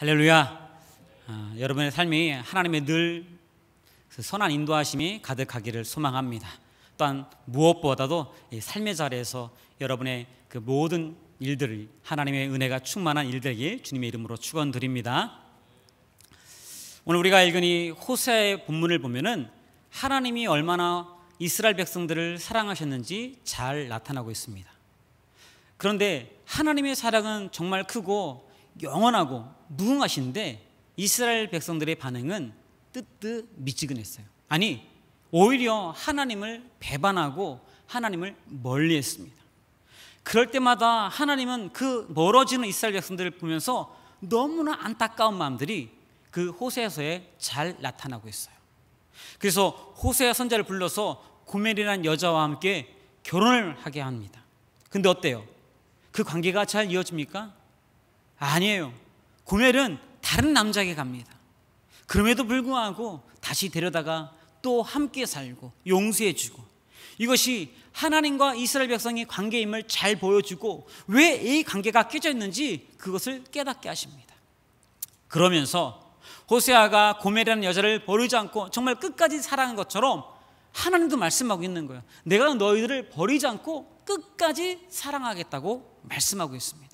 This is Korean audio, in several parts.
할렐루야. 아, 여러분의 삶이 하나님의 늘그 선한 인도하심이 가득하기를 소망합니다. 또한 무엇보다도 삶의 자리에서 여러분의 그 모든 일들을 하나님의 은혜가 충만한 일들에게 주님의 이름으로 축원드립니다. 오늘 우리가 읽은 이 호세의 본문을 보면은 하나님이 얼마나 이스라엘 백성들을 사랑하셨는지 잘 나타나고 있습니다. 그런데 하나님의 사랑은 정말 크고 영원하고 무궁하신데 이스라엘 백성들의 반응은 뜨뜻 미지근했어요. 아니 오히려 하나님을 배반하고 하나님을 멀리했습니다. 그럴 때마다 하나님은 그 멀어지는 이스라엘 백성들을 보면서 너무나 안타까운 마음들이 그 호세서에 잘 나타나고 있어요. 그래서 호세아 선자를 불러서 고멜이라는 여자와 함께 결혼을 하게 합니다. 근데 어때요? 그 관계가 잘 이어집니까? 아니에요. 고멜은 다른 남자에게 갑니다. 그럼에도 불구하고 다시 데려다가 또 함께 살고 용서해 주고 이것이 하나님과 이스라엘 백성의 관계임을 잘 보여주고 왜 이 관계가 깨져 있는지 그것을 깨닫게 하십니다. 그러면서 호세아가 고멜이라는 여자를 버리지 않고 정말 끝까지 사랑한 것처럼 하나님도 말씀하고 있는 거예요. 내가 너희들을 버리지 않고 끝까지 사랑하겠다고 말씀하고 있습니다.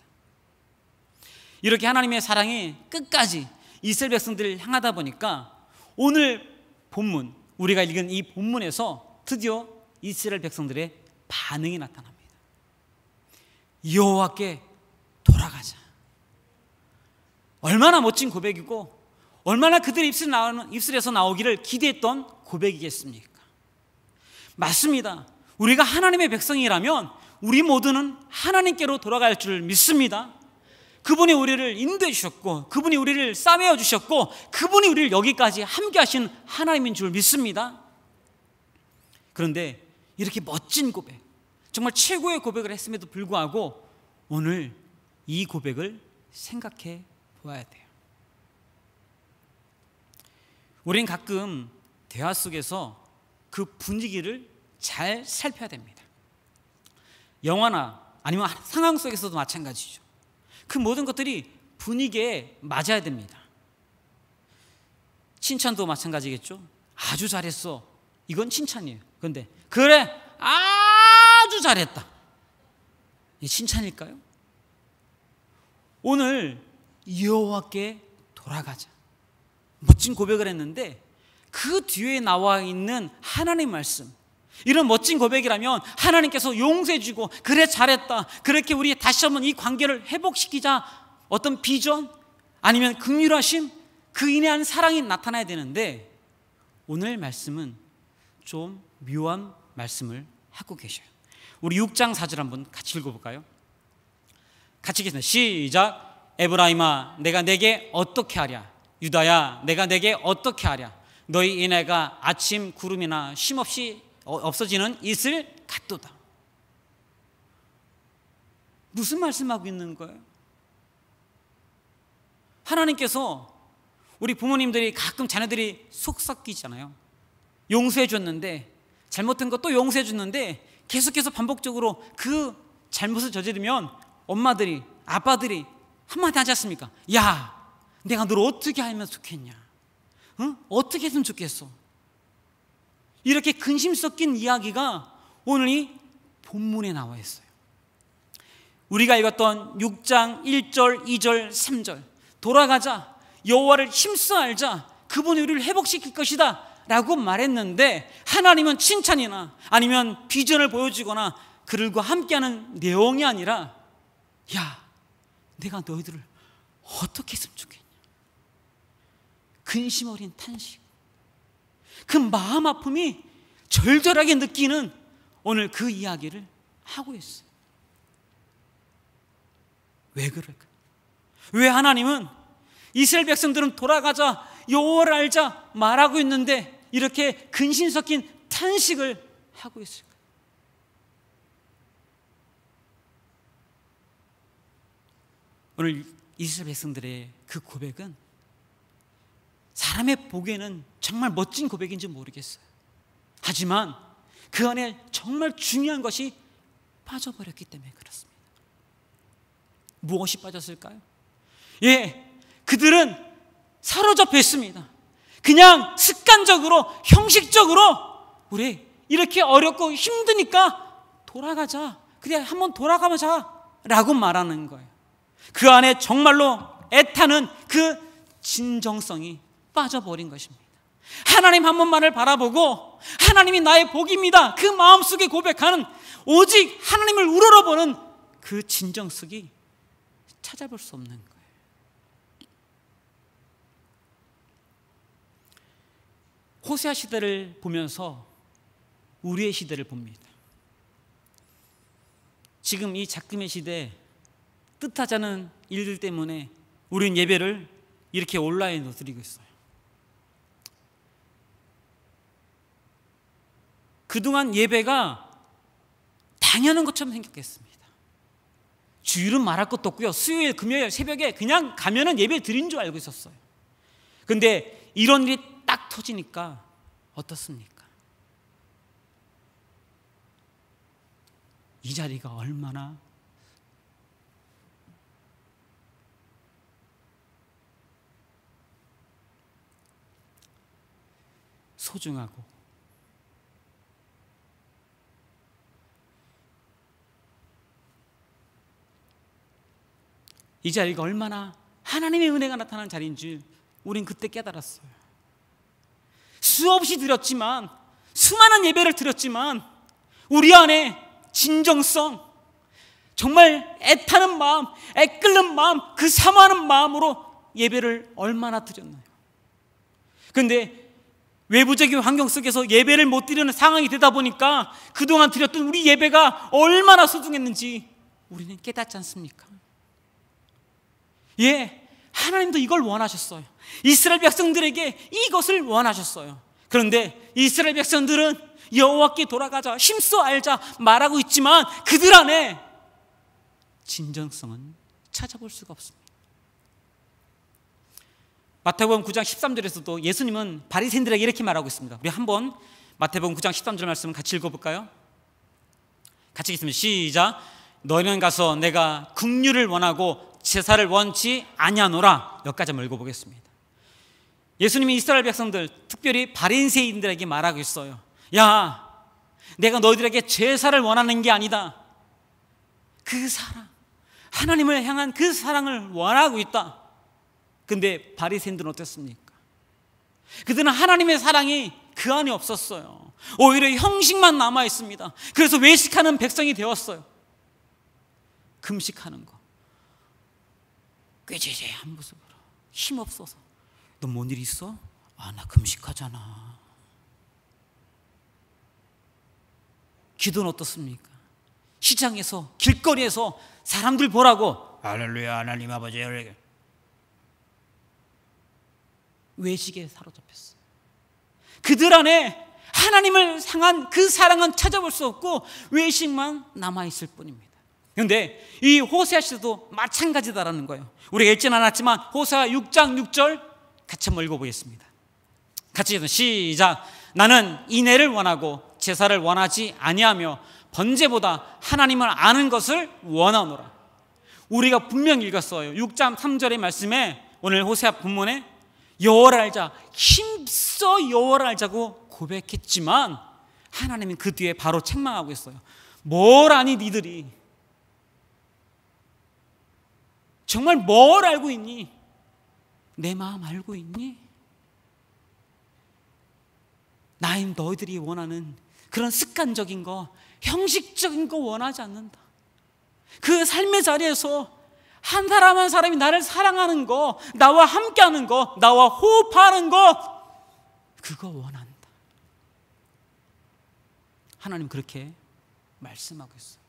이렇게 하나님의 사랑이 끝까지 이스라엘 백성들을 향하다 보니까 오늘 본문 우리가 읽은 이 본문에서 드디어 이스라엘 백성들의 반응이 나타납니다. 여호와께 돌아가자. 얼마나 멋진 고백이고 얼마나 그들의 입술 나오는, 입술에서 나오기를 기대했던 고백이겠습니까? 맞습니다. 우리가 하나님의 백성이라면 우리 모두는 하나님께로 돌아갈 줄 믿습니다. 그분이 우리를 인도해 주셨고 그분이 우리를 싸매어 주셨고 그분이 우리를 여기까지 함께 하신 하나님인 줄 믿습니다. 그런데 이렇게 멋진 고백, 정말 최고의 고백을 했음에도 불구하고 오늘 이 고백을 생각해 보아야 돼요. 우리는 가끔 대화 속에서 그 분위기를 잘 살펴야 됩니다. 영화나 아니면 상황 속에서도 마찬가지죠. 그 모든 것들이 분위기에 맞아야 됩니다. 칭찬도 마찬가지겠죠. 아주 잘했어. 이건 칭찬이에요. 그런데 그래 아주 잘했다. 이 칭찬일까요? 오늘 여호와께 돌아가자. 멋진 고백을 했는데 그 뒤에 나와 있는 하나님 말씀 이런 멋진 고백이라면 하나님께서 용서해 주고 그래 잘했다. 그렇게 우리 다시 한번 이 관계를 회복시키자. 어떤 비전 아니면 극휼하심그 인해한 사랑이 나타나야 되는데 오늘 말씀은 좀 묘한 말씀을 하고 계셔요. 우리 6장 4절 한번 같이 읽어볼까요? 같이 읽겠습니다. 시작. 에브라임아, 내가 내게 어떻게 하랴? 유다야, 내가 내게 어떻게 하랴? 너희 인애가 아침 구름이나 쉼없이 어, 없어지는 이슬 갓도다 무슨 말씀하고 있는 거예요? 하나님께서 우리 부모님들이 가끔 자녀들이 속 섞이잖아요. 용서해 줬는데 잘못한 것도 용서해 줬는데 계속해서 반복적으로 그 잘못을 저지르면 엄마들이 아빠들이 한마디 하지 않습니까? 야, 내가 너를 어떻게 알면 좋겠냐? 응? 어떻게 했으면 좋겠어? 이렇게 근심 섞인 이야기가 오늘 이 본문에 나와 있어요. 우리가 읽었던 6장 1절, 2절, 3절. 돌아가자. 여호와를 힘써 알자. 그분이 우리를 회복시킬 것이다. 라고 말했는데 하나님은 칭찬이나 아니면 비전을 보여주거나 그들과 함께하는 내용이 아니라 야, 내가 너희들을 어떻게 했으면 좋겠냐. 근심 어린 탄식. 그 마음 아픔이 절절하게 느끼는 오늘 그 이야기를 하고 있어요. 왜 그럴까? 왜 하나님은 이스라엘 백성들은 돌아가자 여호 알자 말하고 있는데 이렇게 근심 섞인 탄식을 하고 있을까? 오늘 이스라엘 백성들의 그 고백은 사람의 보기에는 정말 멋진 고백인지 모르겠어요. 하지만 그 안에 정말 중요한 것이 빠져버렸기 때문에 그렇습니다. 무엇이 빠졌을까요? 예, 그들은 사로잡혀 있습니다. 그냥 습관적으로, 형식적으로, 우리 이렇게 어렵고 힘드니까 돌아가자. 그래, 한번 돌아가자. 라고 말하는 거예요. 그 안에 정말로 애타는 그 진정성이 빠져버린 것입니다. 하나님 한 번만을 바라보고 하나님이 나의 복입니다. 그 마음속에 고백하는 오직 하나님을 우러러보는 그 진정성이 찾아볼 수 없는 거예요. 호세아 시대를 보면서 우리의 시대를 봅니다. 지금 이 작금의 시대 뜻하지 않 일들 때문에 우리는 예배를 이렇게 온라인으로 드리고 있어요. 그동안 예배가 당연한 것처럼 생겼겠습니다. 주일은 말할 것도 없고요. 수요일, 금요일 새벽에 그냥 가면은 예배 드린 줄 알고 있었어요. 근데 이런 일이 딱 터지니까 어떻습니까? 이 자리가 얼마나 소중하고 이 자리가 얼마나 하나님의 은혜가 나타나는 자리인지 우린 그때 깨달았어요. 수없이 드렸지만 수많은 예배를 드렸지만 우리 안에 진정성 정말 애타는 마음, 애끓는 마음, 그 사모하는 마음으로 예배를 얼마나 드렸나요? 근데 외부적인 환경 속에서 예배를 못 드리는 상황이 되다 보니까 그동안 드렸던 우리 예배가 얼마나 소중했는지 우리는 깨닫지 않습니까? 예, 하나님도 이걸 원하셨어요. 이스라엘 백성들에게 이것을 원하셨어요. 그런데 이스라엘 백성들은 여호와께 돌아가자, 힘써 알자 말하고 있지만 그들 안에 진정성은 찾아볼 수가 없습니다. 마태복음 9장 13절에서도 예수님은 바리새인들에게 이렇게 말하고 있습니다. 우리 한번 마태복음 9장 13절 말씀 같이 읽어볼까요? 같이 읽습니다. 시작. 너희는 가서 내가 긍휼을 원하고 제사를 원치 아니하노라 여기까지 한번 읽어보겠습니다 예수님이 이스라엘 백성들 특별히 바린새인들에게 말하고 있어요 야 내가 너희들에게 제사를 원하는 게 아니다 그 사랑 하나님을 향한 그 사랑을 원하고 있다 근데 바리새인들은 어땠습니까? 그들은 하나님의 사랑이 그 안에 없었어요 오히려 형식만 남아 있습니다 그래서 외식하는 백성이 되었어요 금식하는 것 꾀죄죄한 모습으로 힘없어서 너 뭔 일 있어? 아 나 금식하잖아 기도는 어떻습니까? 시장에서 길거리에서 사람들 보라고 할렐루야 하나님 아버지 외식에 사로잡혔어 그들 안에 하나님을 향한 그 사랑은 찾아볼 수 없고 외식만 남아있을 뿐입니다 그런데이 호세아 시도 마찬가지다라는 거예요. 우리가 읽진 않았지만 호세아 6장 6절 같이 한번 읽어보겠습니다. 같이 읽어 시작. 나는 인애를 원하고 제사를 원하지 아니하며 번제보다 하나님을 아는 것을 원하노라. 우리가 분명 읽었어요. 6장 3절의 말씀에 오늘 호세아 본문에 여호와를 알자 힘써 여호와를 알자고 고백했지만 하나님은 그 뒤에 바로 책망하고 있어요. 뭘 아니 니들이 정말 뭘 알고 있니? 내 마음 알고 있니? 나인 너희들이 원하는 그런 습관적인 거, 형식적인 거 원하지 않는다. 그 삶의 자리에서 한 사람 한 사람이 나를 사랑하는 거, 나와 함께 하는 거, 나와 호흡하는 거, 그거 원한다. 하나님 그렇게 말씀하고 있어요.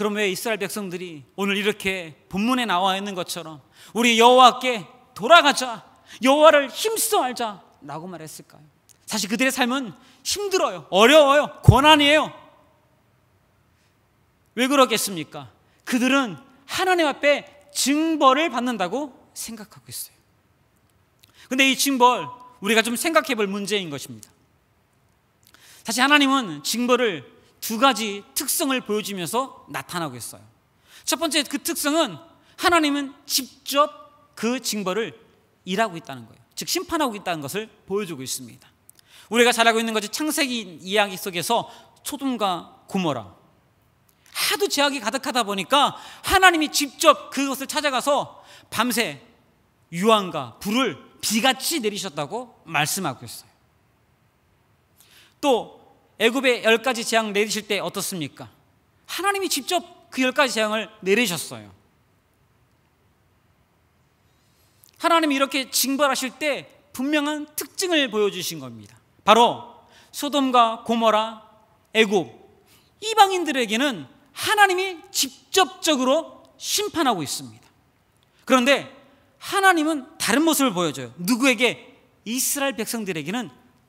그럼 왜 이스라엘 백성들이 오늘 이렇게 본문에 나와 있는 것처럼 우리 여호와께 돌아가자 여호와를 힘써 알자라고 말했을까요? 사실 그들의 삶은 힘들어요, 어려워요, 고난이에요. 왜 그러겠습니까? 그들은 하나님 앞에 증벌을 받는다고 생각하고 있어요. 근데 이 징벌 우리가 좀 생각해 볼 문제인 것입니다. 사실 하나님은 징벌을 두 가지 특성을 보여주면서 나타나고 있어요. 첫 번째 그 특성은 하나님은 직접 그 징벌을 일하고 있다는 거예요. 즉 심판하고 있다는 것을 보여주고 있습니다. 우리가 잘 알고 있는 것이 창세기 이야기 속에서 소돔과 고모라 하도 제약이 가득하다 보니까 하나님이 직접 그것을 찾아가서 밤새 유황과 불을 비같이 내리셨다고 말씀하고 있어요. 또 애굽의 열 가지 재앙 내리실 때 어떻습니까? 하나님이 직접 그 열 가지 재앙을 내리셨어요. 하나님이 이렇게 징벌하실 때 분명한 특징을 보여주신 겁니다. 바로 소돔과 고모라, 애굽 이방인들에게는 하나님이 직접적으로 심판하고 있습니다. 그런데 하나님은 다른 모습을 보여줘요. 누구에게 이스라엘 백성들에게는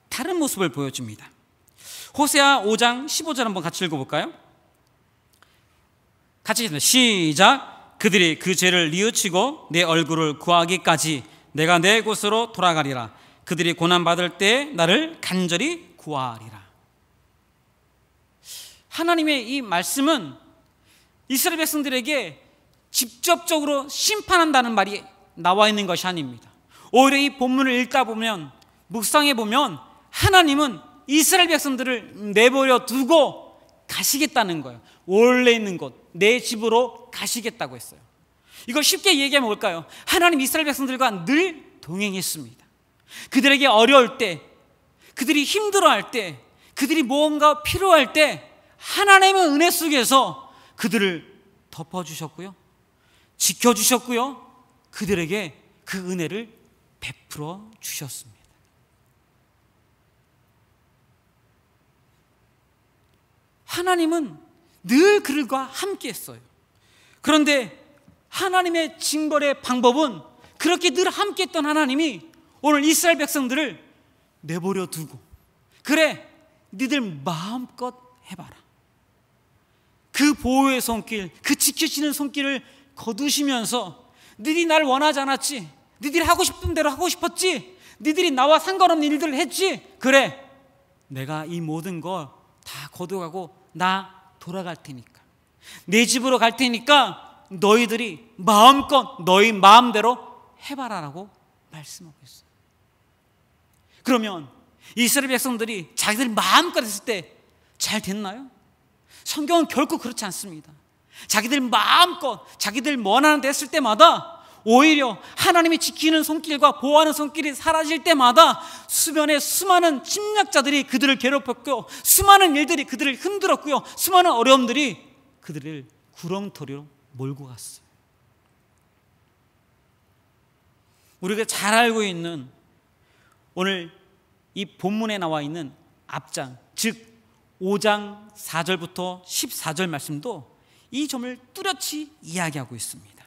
다른 모습을 보여줍니다. 호세아 5장 15절 한번 같이 읽어볼까요? 같이 읽습니다. 시작. 그들이 그 죄를 뉘우치고 내 얼굴을 구하기까지 내가 내 곳으로 돌아가리라. 그들이 고난받을 때 나를 간절히 구하리라. 하나님의 이 말씀은 이스라엘 백성들에게 직접적으로 심판한다는 말이 나와 있는 것이 아닙니다. 오히려 이 본문을 읽다 보면 묵상해 보면 하나님은 이스라엘 백성들을 내버려 두고 가시겠다는 거예요. 원래 있는 곳, 내 집으로 가시겠다고 했어요. 이거 쉽게 얘기하면 뭘까요? 하나님 이스라엘 백성들과 늘 동행했습니다. 그들에게 어려울 때, 그들이 힘들어할 때, 그들이 무가 필요할 때 하나님의 은혜 속에서 그들을 덮어주셨고요. 지켜주셨고요. 그들에게 그 은혜를 베풀어 주셨습니다. 하나님은 늘 그들과 함께 했어요. 그런데 하나님의 징벌의 방법은 그렇게 늘 함께 했던 하나님이 오늘 이스라엘 백성들을 내버려 두고 그래 니들 마음껏 해봐라. 그 보호의 손길, 그 지켜지는 손길을 거두시면서 니들이 날 원하지 않았지. 니들이 하고 싶은 대로 하고 싶었지. 니들이 나와 상관없는 일들을 했지. 그래. 내가 이 모든 걸 다 거두어가고 나 돌아갈 테니까. 내 집으로 갈 테니까 너희들이 마음껏 너희 마음대로 해봐라라고 말씀하고 있어요. 그러면 이스라엘 백성들이 자기들 마음껏 했을 때 잘 됐나요? 성경은 결코 그렇지 않습니다. 자기들 마음껏 자기들 원하는 데 했을 때마다 오히려 하나님이 지키는 손길과 보호하는 손길이 사라질 때마다 수면에 수많은 침략자들이 그들을 괴롭혔고 수많은 일들이 그들을 흔들었고요. 수많은 어려움들이 그들을 구렁터리로 몰고 갔어요. 우리가 잘 알고 있는 오늘 이 본문에 나와 있는 앞장, 즉 5장 4절부터 14절 말씀도 이 점을 뚜렷이 이야기하고 있습니다.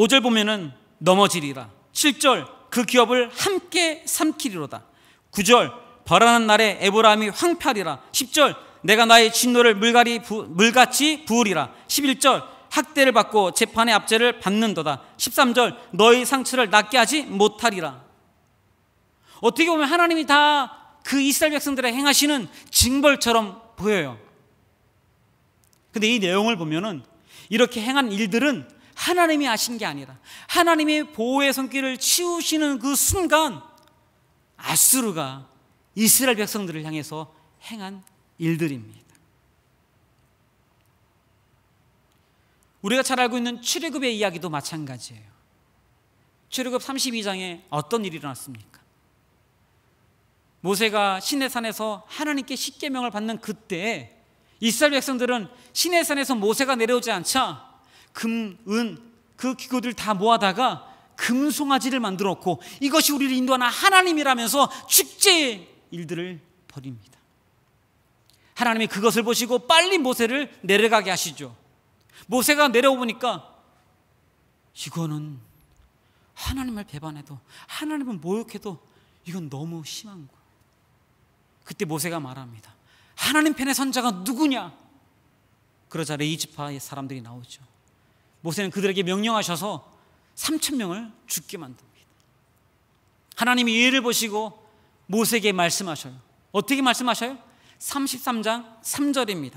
5절 보면은 넘어지리라. 7절 그 기업을 함께 삼키리로다. 9절 벌하는 날에 에브라함이 황폐하리라. 10절 내가 나의 진노를 물갈이 부, 물같이 부으리라. 11절 학대를 받고 재판의 압제를 받는도다. 13절 너희 상처를 낫게 하지 못하리라. 어떻게 보면 하나님이 다 그 이스라엘 백성들의 행하시는 징벌처럼 보여요. 근데 이 내용을 보면은 이렇게 행한 일들은 하나님이 아신 게 아니라 하나님이 보호의 손길을 치우시는 그 순간 아수르가 이스라엘 백성들을 향해서 행한 일들입니다. 우리가 잘 알고 있는 출애굽의 이야기도 마찬가지예요. 출애굽 32장에 어떤 일이 일어났습니까? 모세가 시내산에서 하나님께 십계명을 받는 그때 이스라엘 백성들은 시내산에서 모세가 내려오지 않자 금, 은 그 기구들 다 모아다가 금송아지를 만들었고 이것이 우리를 인도하는 하나님이라면서 축제 의 일들을 벌입니다. 하나님이 그것을 보시고 빨리 모세를 내려가게 하시죠. 모세가 내려오니까 이거는 하나님을 배반해도 하나님을 모욕해도 이건 너무 심한 거예요. 그때 모세가 말합니다. 하나님 편에 선 자가 누구냐? 그러자 레이지파의 사람들이 나오죠. 모세는 그들에게 명령하셔서 3천 명을 죽게 만듭니다. 하나님이 이를 보시고 모세에게 말씀하셔요. 어떻게 말씀하셔요? 33장 3절입니다.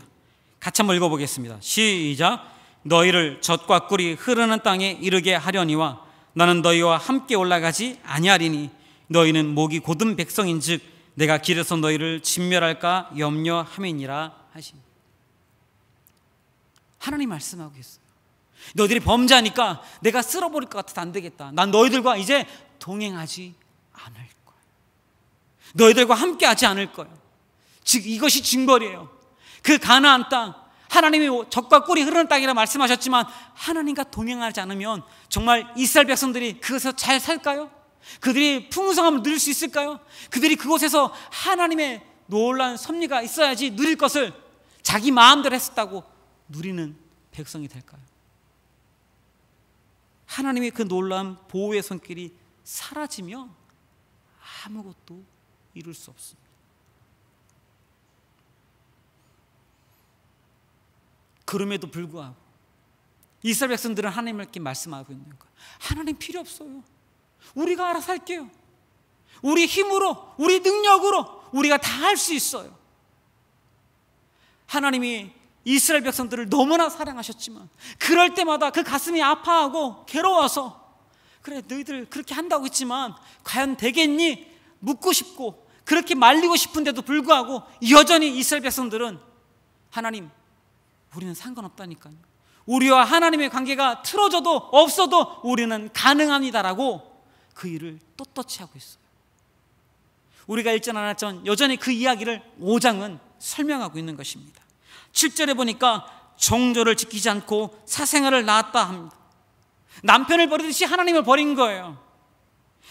같이 한번 읽어보겠습니다. 시작. 너희를 젖과 꿀이 흐르는 땅에 이르게 하려니와 나는 너희와 함께 올라가지 아니하리니 너희는 목이 곧은 백성인즉 내가 길에서 너희를 진멸할까 염려함이니라 하십니다. 하나님 말씀하고 계세요. 너희들이 범죄하니까 내가 쓸어버릴 것 같아서 안 되겠다. 난 너희들과 이제 동행하지 않을 거야. 너희들과 함께 하지 않을 거야. 즉 이것이 징벌이에요. 그 가나안 땅 하나님이 적과 꿀이 흐르는 땅이라 말씀하셨지만 하나님과 동행하지 않으면 정말 이스라엘 백성들이 그것에서 잘 살까요? 그들이 풍성함을 누릴 수 있을까요? 그들이 그곳에서 하나님의 놀란 섭리가 있어야지 누릴 것을 자기 마음대로 했었다고 누리는 백성이 될까요? 하나님의 그 놀라운 보호의 손길이 사라지면 아무것도 이룰 수 없습니다. 그럼에도 불구하고 이스라엘 백성들은 하나님께 말씀하고 있는 거 하나님 필요 없어요. 우리가 알아서 할게요. 우리 힘으로, 우리 능력으로 우리가 다 할 수 있어요. 하나님이 이스라엘 백성들을 너무나 사랑하셨지만 그럴 때마다 그 가슴이 아파하고 괴로워서 그래 너희들 그렇게 한다고 했지만 과연 되겠니 묻고 싶고 그렇게 말리고 싶은데도 불구하고 여전히 이스라엘 백성들은 하나님 우리는 상관없다니까요. 우리와 하나님의 관계가 틀어져도 없어도 우리는 가능합니다라고 그 일을 떳떳이 하고 있어요. 우리가 일지안았던 여전히 그 이야기를 5장은 설명하고 있는 것입니다. 7절에 보니까 정조를 지키지 않고 사생아를 낳았다 합니다. 남편을 버리듯이 하나님을 버린 거예요.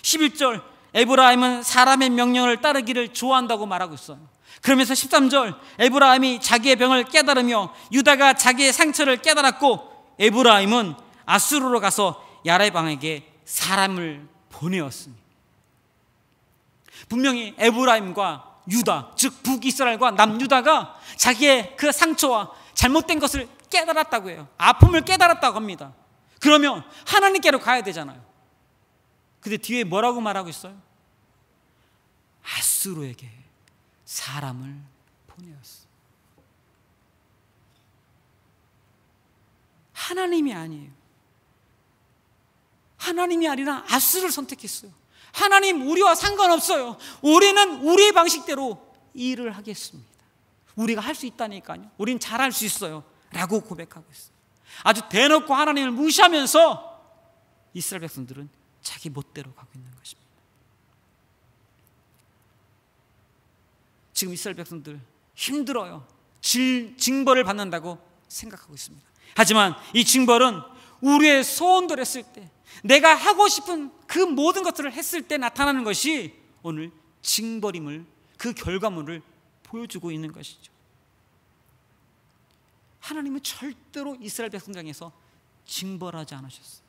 11절 에브라임은 사람의 명령을 따르기를 좋아한다고 말하고 있어요. 그러면서 13절 에브라임이 자기의 병을 깨달으며 유다가 자기의 상처를 깨달았고 에브라임은 아수르로 가서 야레방에게 사람을 보내었습니다. 분명히 에브라임과 유다, 즉 북이스라엘과 남유다가 자기의 그 상처와 잘못된 것을 깨달았다고 해요. 아픔을 깨달았다고 합니다. 그러면 하나님께로 가야 되잖아요. 근데 뒤에 뭐라고 말하고 있어요? 아수르에게 사람을 보내었어. 하나님이 아니에요. 하나님이 아니라 아수를 선택했어요. 하나님 우리와 상관없어요. 우리는 우리 방식대로 일을 하겠습니다. 우리가 할 수 있다니까요. 우린 잘할 수 있어요. 라고 고백하고 있어요. 아주 대놓고 하나님을 무시하면서 이스라엘 백성들은 자기 멋대로 가고 있는 것입니다. 지금 이스라엘 백성들 힘들어요. 질, 징벌을 받는다고 생각하고 있습니다. 하지만 이 징벌은 우리의 소원들 했을 때, 내가 하고 싶은 그 모든 것들을 했을 때 나타나는 것이 오늘 징벌임을 그 결과물을 보여주고 있는 것이죠. 하나님은 절대로 이스라엘 백성장에서 징벌하지 않으셨어요.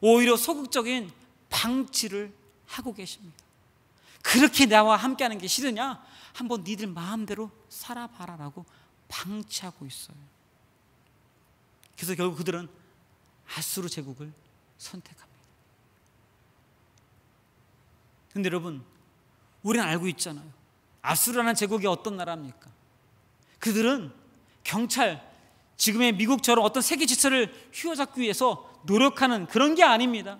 오히려 소극적인 방치를 하고 계십니다. 그렇게 나와 함께하는 게 싫으냐? 한번 니들 마음대로 살아봐라라고 방치하고 있어요. 그래서 결국 그들은 아수르 제국을 선택합니다. 근데 여러분, 우리는 알고 있잖아요. 아수르라는 제국이 어떤 나라입니까? 그들은 경찰, 지금의 미국처럼 어떤 세계 질서를 휘어잡기 위해서 노력하는 그런 게 아닙니다.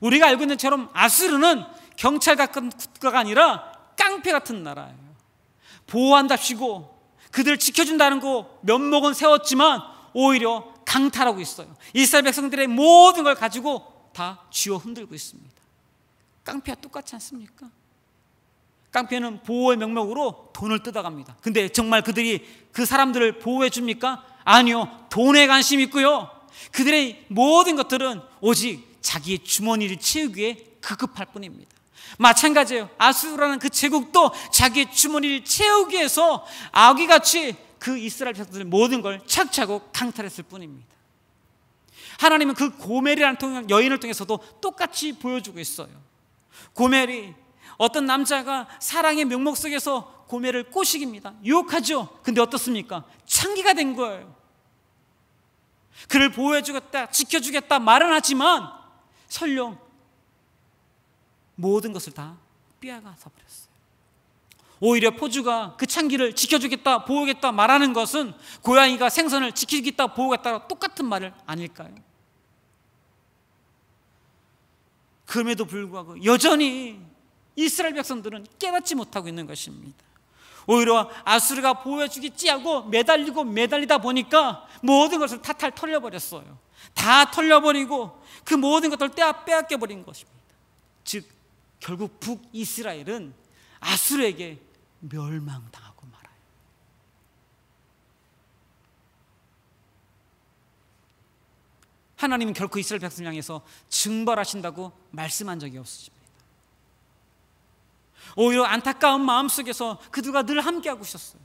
우리가 알고 있는 처럼 아수르는 경찰 같은 국가가 아니라 깡패 같은 나라예요. 보호한답시고 그들을 지켜준다는 거 면목은 세웠지만 오히려 강탈하고 있어요. 이스라엘 백성들의 모든 걸 가지고 다 쥐어 흔들고 있습니다. 깡패와 똑같지 않습니까? 깡패는 보호의 명목으로 돈을 뜯어갑니다. 근데 정말 그들이 그 사람들을 보호해 줍니까? 아니요. 돈에 관심 있고요. 그들의 모든 것들은 오직 자기의 주머니를 채우기 위해 급급할 뿐입니다. 마찬가지예요. 아수라는 그 제국도 자기의 주머니를 채우기 위해서 아귀같이 그 이스라엘 백성들 모든 걸 착취하고 강탈했을 뿐입니다. 하나님은 그 고멜이라는 여인을 통해서도 똑같이 보여주고 있어요. 고멜이 어떤 남자가 사랑의 명목 속에서 고멜을 꼬시깁니다. 유혹하죠. 근데 어떻습니까? 창기가 된 거예요. 그를 보호해주겠다, 지켜주겠다 말은 하지만 설령 모든 것을 다 삐아가 서버렸어요. 오히려 포주가 그 창기를 지켜주겠다, 보호겠다 하 말하는 것은 고양이가 생선을 지키겠다, 보호겠다 똑같은 말을 아닐까요? 그럼에도 불구하고 여전히 이스라엘 백성들은 깨닫지 못하고 있는 것입니다. 오히려 아수르가 보여주겠지 하고 매달리고 매달리다 보니까 모든 것을 탈탈 털려버렸어요. 다 털려버리고 그 모든 것을 빼앗겨버린 것입니다. 즉, 결국 북이스라엘은 아수르에게 멸망당하고 말아요. 하나님은 결코 이스라엘 백성을 향해서 증벌하신다고 말씀한 적이 없으십니다. 오히려 안타까운 마음 속에서 그들과 늘 함께하고 있었어요.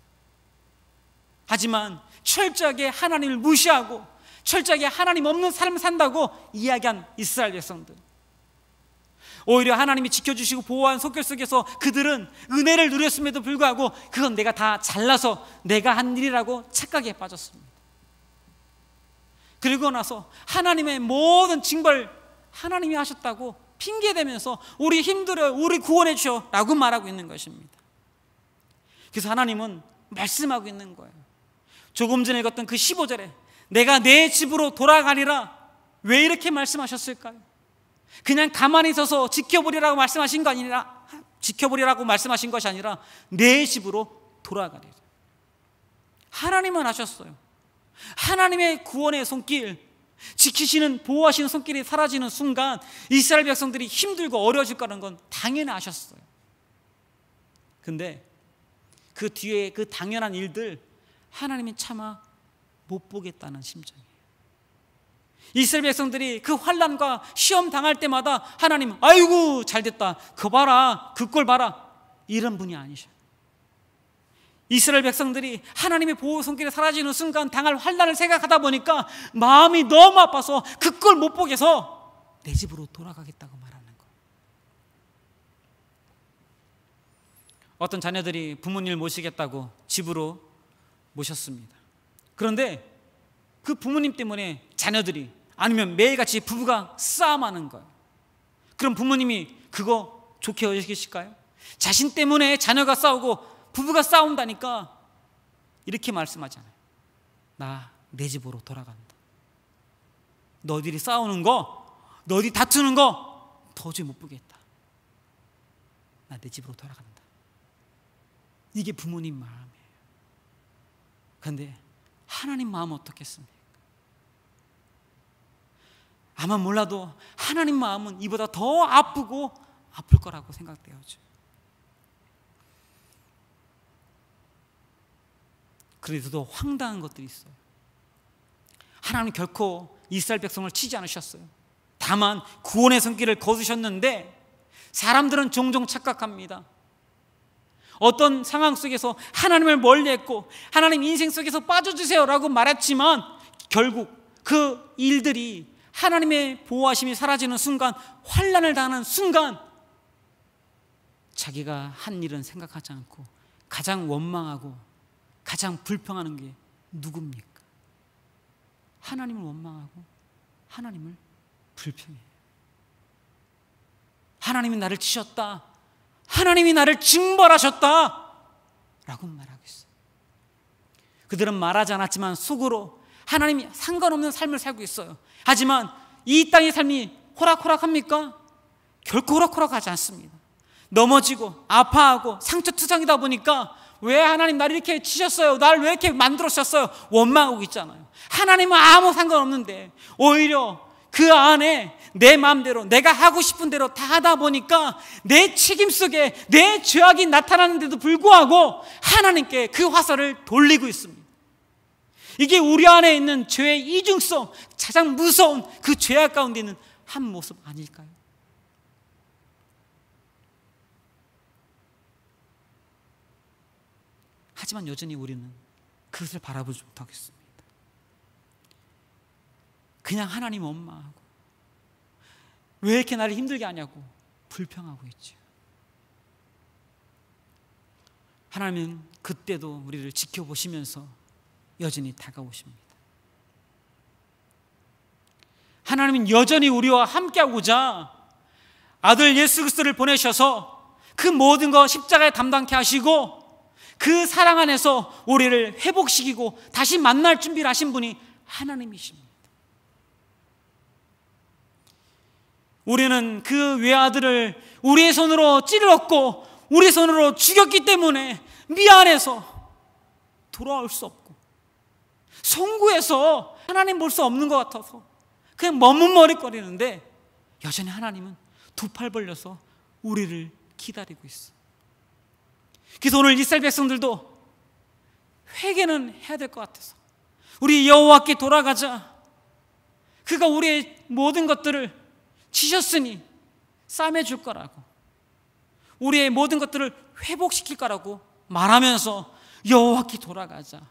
하지만 철저하게 하나님을 무시하고 철저하게 하나님 없는 삶을 산다고 이야기한 이스라엘 백성들. 오히려 하나님이 지켜주시고 보호한 속결 속에서 그들은 은혜를 누렸음에도 불구하고 그건 내가 다 잘나서 내가 한 일이라고 착각에 빠졌습니다. 그리고 나서 하나님의 모든 징벌 하나님이 하셨다고 핑계대면서 우리 힘들어 우리 구원해 주라고 말하고 있는 것입니다. 그래서 하나님은 말씀하고 있는 거예요. 조금 전에 읽었던 그 15절에 내가 내 집으로 돌아가리라 왜 이렇게 말씀하셨을까요? 그냥 가만히 서서 지켜보리라고 말씀하신 거 아니라 지켜보리라고 말씀하신 것이 아니라 내 집으로 돌아가리라. 하나님은 아셨어요. 하나님의 구원의 손길, 지키시는 보호하시는 손길이 사라지는 순간 이스라엘 백성들이 힘들고 어려워질 거는건 당연히 아셨어요. 근데 그 뒤에 그 당연한 일들 하나님이 차마 못 보겠다는 심정이 이스라엘 백성들이 그 환란과 시험 당할 때마다 하나님 아이고 잘됐다 그 봐라 그 꼴 봐라 이런 분이 아니셔 이스라엘 백성들이 하나님의 보호 손길에 사라지는 순간 당할 환란을 생각하다 보니까 마음이 너무 아파서 그 꼴 못 보게서 내 집으로 돌아가겠다고 말하는 거 어떤 자녀들이 부모님을 모시겠다고 집으로 모셨습니다 그런데 그 부모님 때문에 자녀들이 아니면 매일같이 부부가 싸움하는 거예요. 그럼 부모님이 그거 좋게 여기실까요? 자신 때문에 자녀가 싸우고 부부가 싸운다니까 이렇게 말씀하잖아요. 나 내 집으로 돌아간다. 너들이 싸우는 거, 너희 다투는 거 도저히 못 보겠다. 나 내 집으로 돌아간다. 이게 부모님 마음이에요. 그런데 하나님 마음 어떻겠습니까? 아마 몰라도 하나님 마음은 이보다 더 아프고 아플 거라고 생각되어죠. 그래도 황당한 것들이 있어요. 하나님 결코 이스라엘 백성을 치지 않으셨어요. 다만 구원의 손길을 거두셨는데 사람들은 종종 착각합니다. 어떤 상황 속에서 하나님을 멀리했고 하나님 인생 속에서 빠져주세요라고 말했지만 결국 그 일들이 하나님의 보호하심이 사라지는 순간 환란을 당하는 순간 자기가 한 일은 생각하지 않고 가장 원망하고 가장 불평하는 게 누굽니까? 하나님을 원망하고 하나님을 불평해. 하나님이 나를 치셨다. 하나님이 나를 징벌하셨다. 라고 말하고 있어요. 그들은 말하지 않았지만 속으로 하나님이 상관없는 삶을 살고 있어요. 하지만 이 땅의 삶이 호락호락합니까? 결코 호락호락하지 않습니다. 넘어지고 아파하고 상처투성이다 보니까 왜 하나님 나 이렇게 치셨어요? 나왜 이렇게 만들었셨어요 원망하고 있잖아요. 하나님은 아무 상관없는데 오히려 그 안에 내 마음대로 내가 하고 싶은 대로 다 하다 보니까 내 책임 속에 내 죄악이 나타나는데도 불구하고 하나님께 그 화살을 돌리고 있습니다. 이게 우리 안에 있는 죄의 이중성, 가장 무서운 그 죄악 가운데 있는 한 모습 아닐까요? 하지만 여전히 우리는 그것을 바라보지 못하겠습니다. 그냥 하나님 엄마하고 왜 이렇게 나를 힘들게 하냐고 불평하고 있죠. 하나님은 그때도 우리를 지켜보시면서 여전히 다가오십니다. 하나님은 여전히 우리와 함께하고자 아들 예수 그리스도를 보내셔서 그 모든 거 십자가에 담당케 하시고 그 사랑 안에서 우리를 회복시키고 다시 만날 준비를 하신 분이 하나님이십니다. 우리는 그 외아들을 우리의 손으로 찔렀고 우리 손으로 죽였기 때문에 미안해서 돌아올 수 없고 송구해서 하나님 볼 수 없는 것 같아서 그냥 머뭇머리거리는데 여전히 하나님은 두 팔 벌려서 우리를 기다리고 있어. 그래서 오늘 이스라엘 백성들도 회개는 해야 될 것 같아서 우리 여호와께 돌아가자. 그가 우리의 모든 것들을 지셨으니 싸매 줄 거라고. 우리의 모든 것들을 회복시킬 거라고 말하면서 여호와께 돌아가자.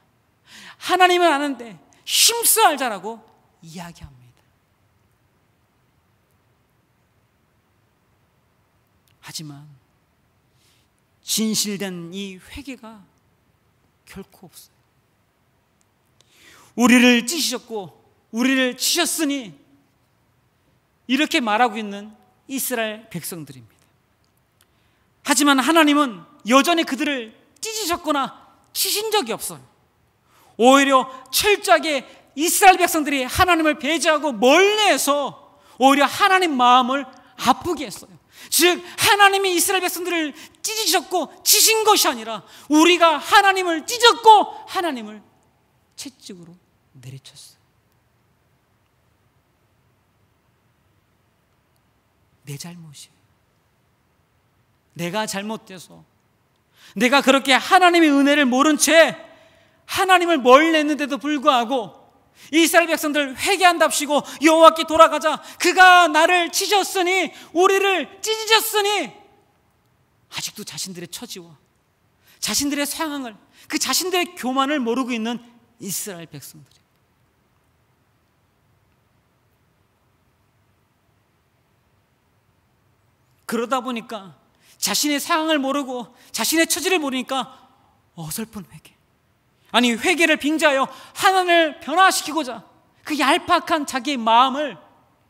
하나님은 아는데 힘써 알자라고 이야기합니다. 하지만 진실된 이 회개가 결코 없어요. 우리를 찢으셨고 우리를 치셨으니 이렇게 말하고 있는 이스라엘 백성들입니다. 하지만 하나님은 여전히 그들을 찢으셨거나 치신 적이 없어요. 오히려 철저하게 이스라엘 백성들이 하나님을 배제하고 멀리해서 오히려 하나님 마음을 아프게 했어요. 즉 하나님이 이스라엘 백성들을 찢으셨고 치신 것이 아니라 우리가 하나님을 찢었고 하나님을 채찍으로 내리쳤어요. 내 잘못이에요. 내가 잘못돼서 내가 그렇게 하나님의 은혜를 모른 채 하나님을 멀리했는데도 불구하고 이스라엘 백성들 회개한답시고 여호와께 돌아가자 그가 나를 치셨으니 우리를 찢으셨으니 아직도 자신들의 처지와 자신들의 상황을 그 자신들의 교만을 모르고 있는 이스라엘 백성들이 그러다 보니까 자신의 상황을 모르고 자신의 처지를 모르니까 어설픈 회개 아니 회개를 빙자하여 하나님을 변화시키고자 그 얄팍한 자기의 마음을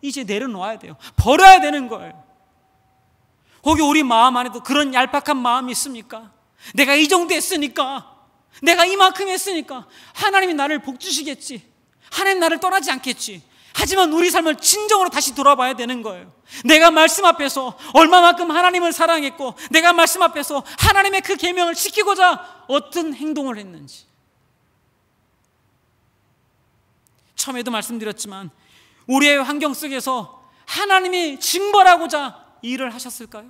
이제 내려놓아야 돼요. 버려야 되는 거예요. 거기 우리 마음 안에도 그런 얄팍한 마음이 있습니까? 내가 이 정도 했으니까 내가 이만큼 했으니까 하나님이 나를 복 주시겠지. 하나님 나를 떠나지 않겠지. 하지만 우리 삶을 진정으로 다시 돌아봐야 되는 거예요. 내가 말씀 앞에서 얼마만큼 하나님을 사랑했고 내가 말씀 앞에서 하나님의 그 계명을 지키고자 어떤 행동을 했는지 처음에도 말씀드렸지만 우리의 환경 속에서 하나님이 징벌하고자 일을 하셨을까요?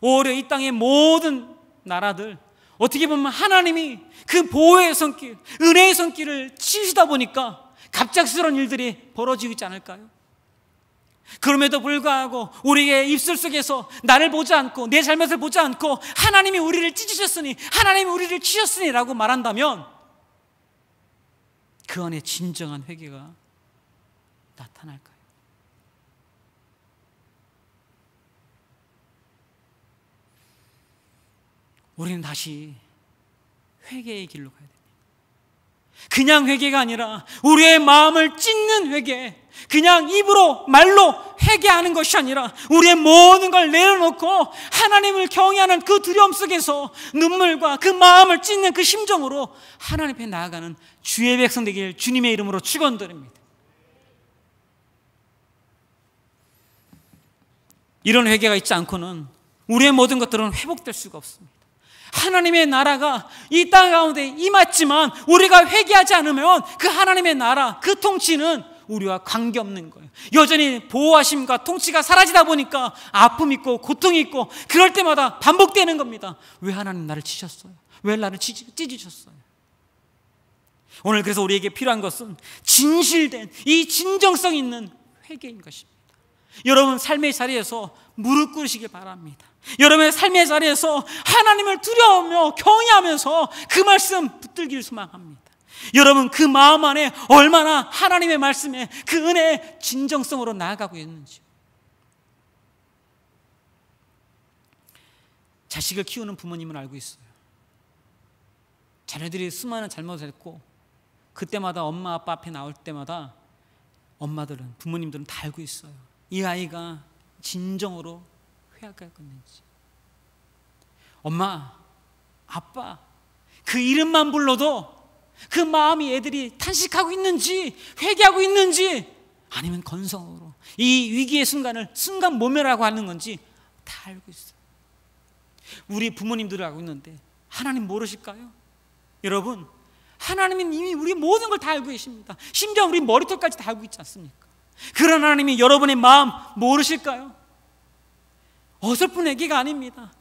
오히려 이 땅의 모든 나라들 어떻게 보면 하나님이 그 보호의 손길, 은혜의 손길을 치시다 보니까 갑작스러운 일들이 벌어지지 않을까요? 그럼에도 불구하고 우리의 입술 속에서 나를 보지 않고 내 잘못을 보지 않고 하나님이 우리를 찢으셨으니 하나님이 우리를 치셨으니라고 말한다면 그 안에 진정한 회개가 나타날까요? 우리는 다시 회개의 길로 가야 돼요. 그냥 회개가 아니라 우리의 마음을 찢는 회개. 그냥 입으로 말로 회개하는 것이 아니라 우리의 모든 걸 내려놓고 하나님을 경외하는 그 두려움 속에서 눈물과 그 마음을 찢는 그 심정으로 하나님 앞에 나아가는 주의 백성 되길 주님의 이름으로 축원드립니다. 이런 회개가 있지 않고는 우리의 모든 것들은 회복될 수가 없습니다. 하나님의 나라가 이 땅 가운데 임했지만 우리가 회개하지 않으면 그 하나님의 나라, 그 통치는 우리와 관계없는 거예요. 여전히 보호하심과 통치가 사라지다 보니까 아픔 있고 고통 있고 그럴 때마다 반복되는 겁니다. 왜 하나님 나를 치셨어요? 왜 나를 찢으셨어요? 오늘 그래서 우리에게 필요한 것은 진실된 이 진정성 있는 회개인 것입니다. 여러분 삶의 자리에서 무릎 꿇으시길 바랍니다. 여러분의 삶의 자리에서 하나님을 두려워하며 경외하면서 그 말씀 붙들길 소망합니다. 여러분 그 마음 안에 얼마나 하나님의 말씀에 그 은혜의 진정성으로 나아가고 있는지. 자식을 키우는 부모님은 알고 있어요. 자녀들이 수많은 잘못을 했고 그때마다 엄마 아빠 앞에 나올 때마다 엄마들은 부모님들은 다 알고 있어요. 이 아이가 진정으로 어떻게 는지 엄마, 아빠, 그 이름만 불러도 그 마음이 애들이 탄식하고 있는지 회개하고 있는지 아니면 건성으로 이 위기의 순간을 순간 모멸하고 하는 건지 다 알고 있어 우리 부모님들 알고 있는데 하나님 모르실까요? 여러분, 하나님은 이미 우리 모든 걸 다 알고 계십니다. 심지어 우리 머리털까지 다 알고 있지 않습니까? 그런 하나님이 여러분의 마음 모르실까요? 어설픈 회개가 아닙니다.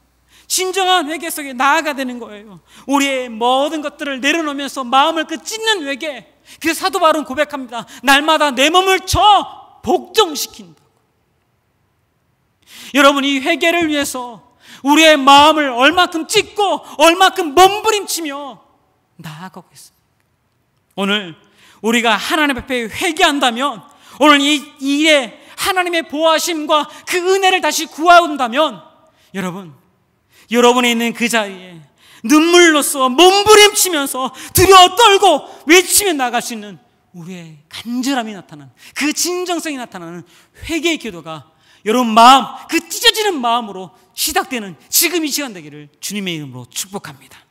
진정한 회개 속에 나아가 되는 거예요. 우리의 모든 것들을 내려놓으면서 마음을 그 찢는 회개. 그래서 사도 바울은 고백합니다. 날마다 내 몸을 저 복종시킨다. 여러분 이 회개를 위해서 우리의 마음을 얼마큼 찢고 얼마큼 몸부림치며 나아가고 있습니다. 오늘 우리가 하나님 앞에 회개한다면 오늘 이 일에 하나님의 보호하심과 그 은혜를 다시 구하온다면 여러분, 여러분이 있는 그 자리에 눈물로써 몸부림치면서 두려워 떨고 외치며 나갈 수 있는 우리의 간절함이 나타나는 그 진정성이 나타나는 회개의 기도가 여러분 마음 그 찢어지는 마음으로 시작되는 지금 이 시간 되기를 주님의 이름으로 축복합니다.